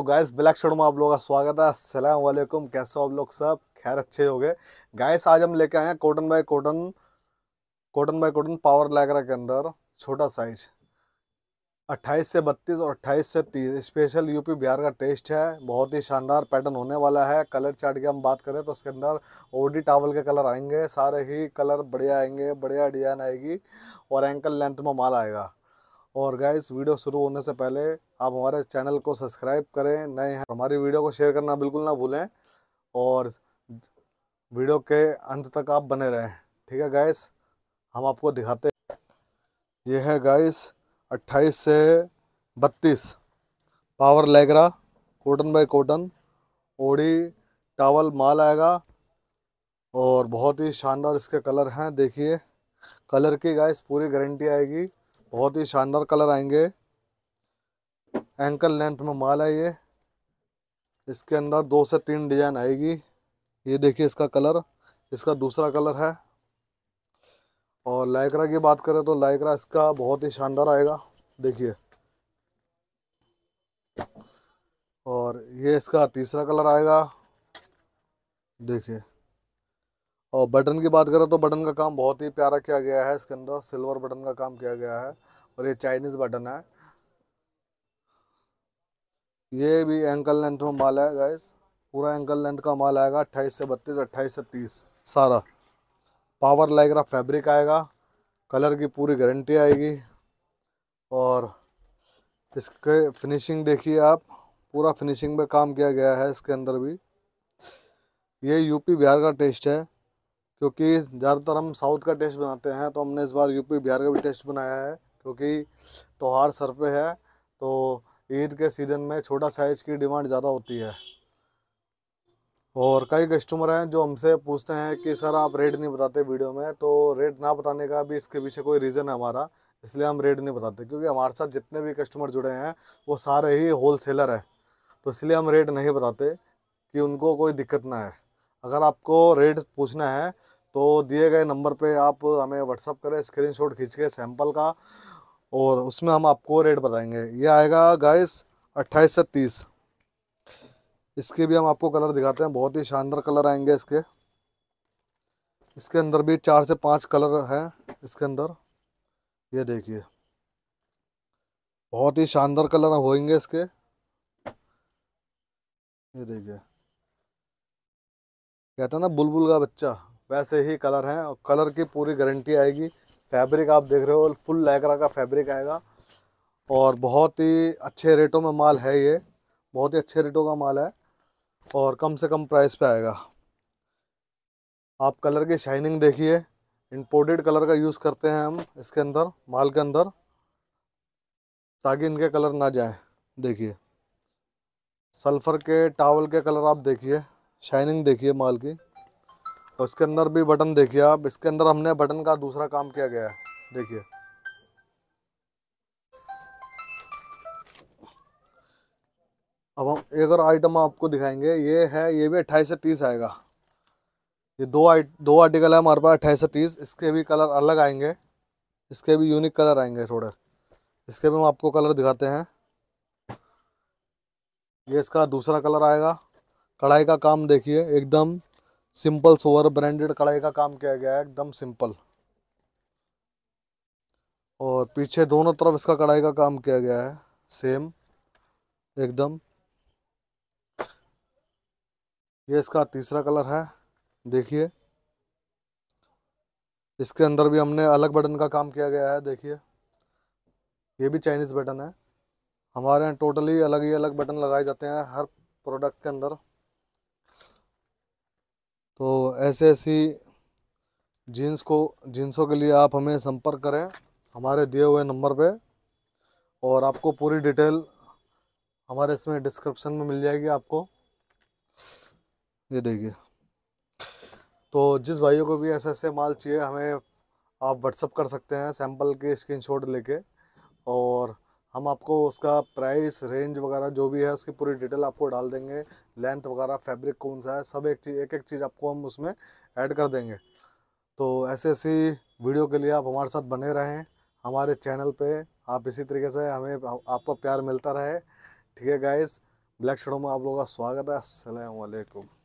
hello guys black showed में आप लोगों का स्वागत है अस्सलाम वालेकुम कैसे हो आप लोग सब खैर अच्छे हो गए गाइस आज हम लेके आए हैं cotton by cotton cotton by cotton power Lycra के अंदर छोटा साइज 28 से 32 और 28 से 30 स्पेशल यूपी बिहार का टेस्ट है बहुत ही शानदार पैटर्न होने वाला है कलर चार्ट की हम बात करें तो उसके अंदर ओडी टावल के कलर आएंगे सारे ही कलर बढ़िया आएंगे बढ़िया डिजाइन आएगी और एंकल लेंथ में माल आएगा और गाइस वीडियो शुरू होने से पहले आप हमारे चैनल को सब्सक्राइब करें नए हैं हमारी वीडियो को शेयर करना बिल्कुल ना भूलें और वीडियो के अंत तक आप बने रहें ठीक है गाइस हम आपको दिखाते हैं ये है गाइस 28 से 32 power Lycra cotton by cotton OD towel माल आएगा और बहुत ही शानदार इसके कलर हैं देखिए कलर की गाइस पूरी गारंटी आएगी बहुत ही शानदार कलर आएंगे एंकल लेंथ में माल है ये इसके अंदर दो से तीन डिजाइन आएगी ये देखिए इसका कलर इसका दूसरा कलर है और लाइकरा की बात करें तो लाइकरा इसका बहुत ही शानदार आएगा देखिए और ये इसका तीसरा कलर आएगा देखिए और बटन की बात करें तो बटन का काम बहुत ही प्यारा किया गया है इसके अंदर सिल्वर बटन का काम किया गया है और ये चाइनीज़ बटन है ये भी एंकल लेंथ में माल है गाइस पूरा एंकल लेंथ का माल आएगा अट्ठाईस से बत्तीस अट्ठाईस से तीस सारा पावर लाइग्रा फैब्रिक आएगा कलर की पूरी गारंटी आएगी और इसके फिनिशिंग देखिए आप पूरा फिनिशिंग पे काम किया गया है इसके अंदर भी ये यूपी बिहार का टेस्ट है क्योंकि ज़्यादातर हम साउथ का टेस्ट बनाते हैं तो हमने इस बार यूपी बिहार का भी टेस्ट बनाया है क्योंकि त्यौहार सर पे है तो ईद के सीज़न में छोटा साइज़ की डिमांड ज़्यादा होती है और कई कस्टमर हैं जो हमसे पूछते हैं कि सर आप रेट नहीं बताते वीडियो में तो रेट ना बताने का भी इसके पीछे कोई रीज़न है हमारा इसलिए हम रेट नहीं बताते क्योंकि हमारे साथ जितने भी कस्टमर जुड़े हैं वो सारे ही होल सेलर हैं तो इसलिए हम रेट नहीं बताते कि उनको कोई दिक्कत ना है अगर आपको रेट पूछना है तो दिए गए नंबर पे आप हमें व्हाट्सअप करें स्क्रीनशॉट खींच के सैम्पल का और उसमें हम आपको रेट बताएंगे ये आएगा गाइस अट्ठाईस से तीस इसके भी हम आपको कलर दिखाते हैं बहुत ही शानदार कलर आएंगे इसके इसके अंदर भी चार से पाँच कलर हैं इसके अंदर ये देखिए बहुत ही शानदार कलर होंगे इसके ये देखिए कहते हैं ना बुलबुल का बच्चा वैसे ही कलर हैं और कलर की पूरी गारंटी आएगी फैब्रिक आप देख रहे हो फुल लैकरा का फैब्रिक आएगा और बहुत ही अच्छे रेटों में माल है ये बहुत ही अच्छे रेटों का माल है और कम से कम प्राइस पे आएगा आप कलर की शाइनिंग देखिए इंपोर्टेड कलर का यूज़ करते हैं हम इसके अंदर माल के अंदर ताकि इनके कलर ना जाए देखिए सल्फ़र के टावल के कलर आप देखिए शाइनिंग देखिए माल की और इसके अंदर भी बटन देखिए आप इसके अंदर हमने बटन का दूसरा काम किया गया है देखिए अब हम एक और आइटम आपको दिखाएंगे ये है ये भी अट्ठाईस से तीस आएगा ये दो आइट दो आर्टिकल है हमारे पास अट्ठाईस से तीस इसके भी कलर अलग आएंगे इसके भी यूनिक कलर आएंगे थोड़े इसके भी हम आपको कलर दिखाते हैं ये इसका दूसरा कलर आएगा कढ़ाई का काम देखिए एकदम सिंपल सोवर ब्रांडेड कढ़ाई का काम किया गया है एकदम सिंपल और पीछे दोनों तरफ इसका कढ़ाई का काम किया गया है सेम एकदम ये इसका तीसरा कलर है देखिए इसके अंदर भी हमने अलग बटन का काम किया गया है देखिए ये भी चाइनीज़ बटन है हमारे यहाँ टोटली अलग ही अलग बटन लगाए जाते हैं हर प्रोडक्ट के अंदर तो ऐसे ऐसी जीन्स को जीन्सों के लिए आप हमें संपर्क करें हमारे दिए हुए नंबर पे और आपको पूरी डिटेल हमारे इसमें डिस्क्रिप्शन में मिल जाएगी आपको ये देखिए तो जिस भाइयों को भी ऐसे ऐसे माल चाहिए हमें आप व्हाट्सअप कर सकते हैं सैम्पल के स्क्रीनशॉट लेके और हम आपको उसका प्राइस रेंज वगैरह जो भी है उसकी पूरी डिटेल आपको डाल देंगे लेंथ वगैरह फैब्रिक कौन सा है सब एक चीज़ एक एक चीज़ आपको हम उसमें ऐड कर देंगे तो ऐसे ऐसी वीडियो के लिए आप हमारे साथ बने रहें हमारे चैनल पे आप इसी तरीके से हमें आपका प्यार मिलता रहे ठीक है गाइस ब्लैक शेडो में आप लोगों का स्वागत है असलकम